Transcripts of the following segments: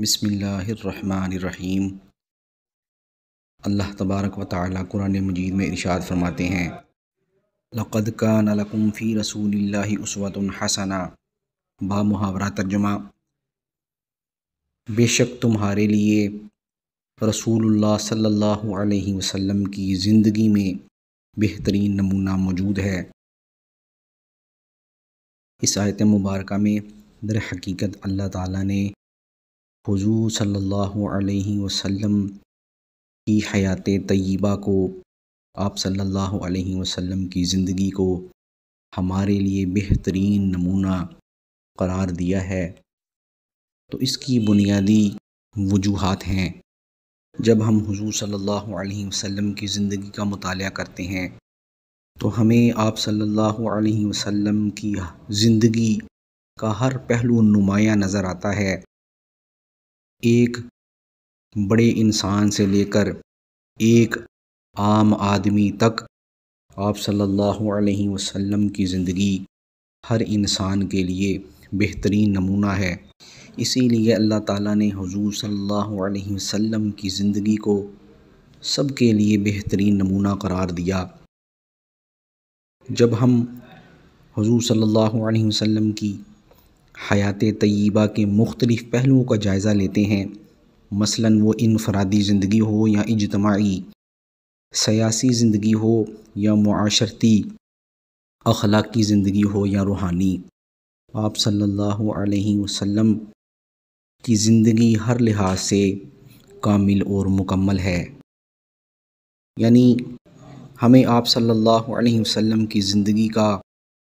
बसमीम अल्लाह तबारक व ताली कुरान मजीद में इरशाद फरमाते हैं लक़द का नलकुम फ़ी रसूल उसवत हसना बा मुहावरा तर्जुमा बेशक तुम्हारे लिए रसूलुल्लाह सल्लल्लाहु अलैहि वसल्लम की ज़िंदगी में बेहतरीन नमूना मौजूद है इस आयत मुबारक में दर हकीकत अल्लाह ताला ने हुजूर सल्लल्लाहु अलैहि वसल्लम की हयात तय्यबा को आप सल्लल्लाहु अलैहि वसल्लम की ज़िंदगी को हमारे लिए बेहतरीन नमूना करार दिया है तो इसकी बुनियादी वजूहत हैं जब हम हुजूर सल्लल्लाहु अलैहि वसल्लम की ज़िंदगी का मताल करते हैं तो हमें आप सल्लल्लाहु अलैहि वसल्लम की ज़िंदगी का हर पहलू नुमाया नज़र आता है एक बड़े इंसान से लेकर एक आम आदमी तक आप सल्लल्लाहु अलैहि वसल्लम की ज़िंदगी हर इंसान के लिए बेहतरीन नमूना है इसीलिए अल्लाह ताला ने हुजूर सल्लल्लाहु अलैहि वसल्लम की ज़िंदगी को सबके लिए बेहतरीन नमूना करार दिया जब हम हुजूर सल्लल्लाहु अलैहि वसल्लम की हयात तय्यबा के मुख्तलिफ़ पहलुओं का जायज़ा लेते हैं मसलन वो इनफरादी ज़िंदगी हो या इजतमाही सियासी ज़िंदगी हो या माशरती अखलाकी ज़िंदगी हो या रूहानी आप सल्लल्लाहु अलैहि वसल्लम की ज़िंदगी हर लिहाज से कामिल और मुकम्मल है यानी हमें आप सल्लल्लाहु अलैहि वसल्लम की ज़िंदगी का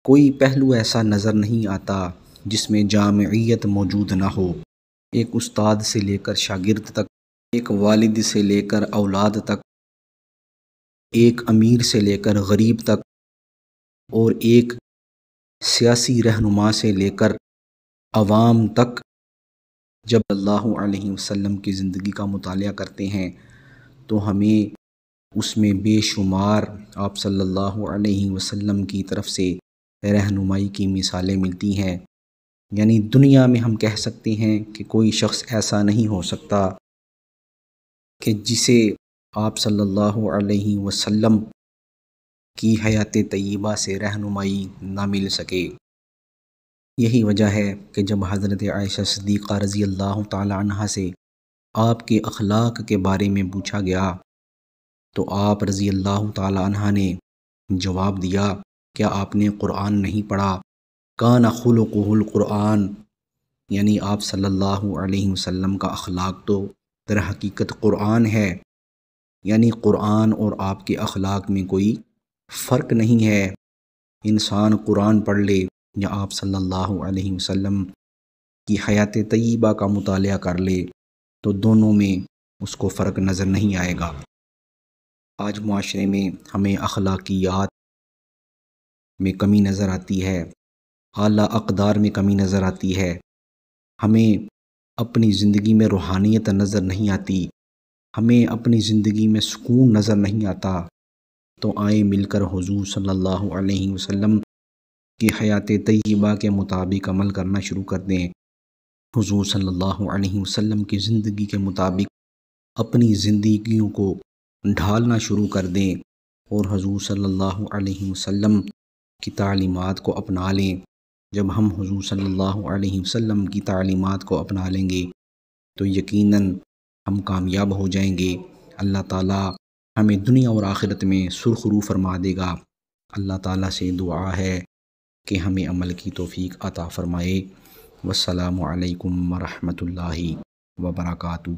कोई पहलू ऐसा नज़र नहीं आता जिसमें जामियत मौजूद ना हो एक उस्ताद से लेकर शागिर्द तक एक वालिद से लेकर औलाद तक एक अमीर से लेकर गरीब तक और एक सियासी रहनुमा से लेकर आवाम तक जब अल्लाह वसम की ज़िंदगी का मताल करते हैं तो हमें उसमें बेशुमार आप सल्लल्लाहु अलैहि वसल्लम की तरफ से रहनुमाई की मिसालें मिलती हैं यानी दुनिया में हम कह सकते हैं कि कोई शख्स ऐसा नहीं हो सकता कि जिसे आप सल्लल्लाहु अलैहि वसल्लम की हयात तय्यबा से रहनुमाई ना मिल सके यही वजह है कि जब हज़रत आयशा सदीक़ा रज़ी अल्लाह तहा से आपके अखलाक के बारे में पूछा गया तो आप रज़ी अल्लाह तहा ने जवाब दिया क्या आपने क़ुरान नहीं पढ़ा कान ख़ुलक़ुरआन यानी आप सल्लल्लाहु अलैहि वसल्लम का अखलाक तो दर हकीकत क़ुरान है यानी क़ुरान और आपके अखलाक में कोई फ़र्क नहीं है इंसान कुरान पढ़ ले या आप सल्लल्लाहु अलैहि वसल्लम की हयात तय्यबा का मुताल कर ले तो दोनों में उसको फ़र्क नज़र नहीं आएगा आज माशरे में हमें अखलाकियात में कमी नज़र आती है आला अकदार में कमी नज़र आती है हमें अपनी ज़िंदगी में रूहानियत नज़र नहीं आती हमें अपनी ज़िंदगी में सुकून नज़र नहीं आता तो आए मिलकर हुजूर सल्लल्लाहु अलैहि वसल्लम की हयात तय्यबा के मुताबिक अमल करना शुरू कर दें हुजूर सल्लल्लाहु अलैहि वसल्लम की ज़िंदगी के मुताबिक अपनी ज़िंदगियों को ढालना शुरू कर दें और हजूर सल्लल्लाहु अलैहि वसल्लम की तालीमत को अपना लें जब हम हुजूर सल्लल्लाहु अलैहि वसल्लम की तालीमात को अपना लेंगे तो यकीनन हम कामयाब हो जाएंगे अल्लाह ताला हमें दुनिया और आखिरत में सुरखरू फरमा देगा अल्लाह ताला से दुआ है कि हमें अमल की तोफ़ी अता फ़रमाए वसलम वरहमल वबरकू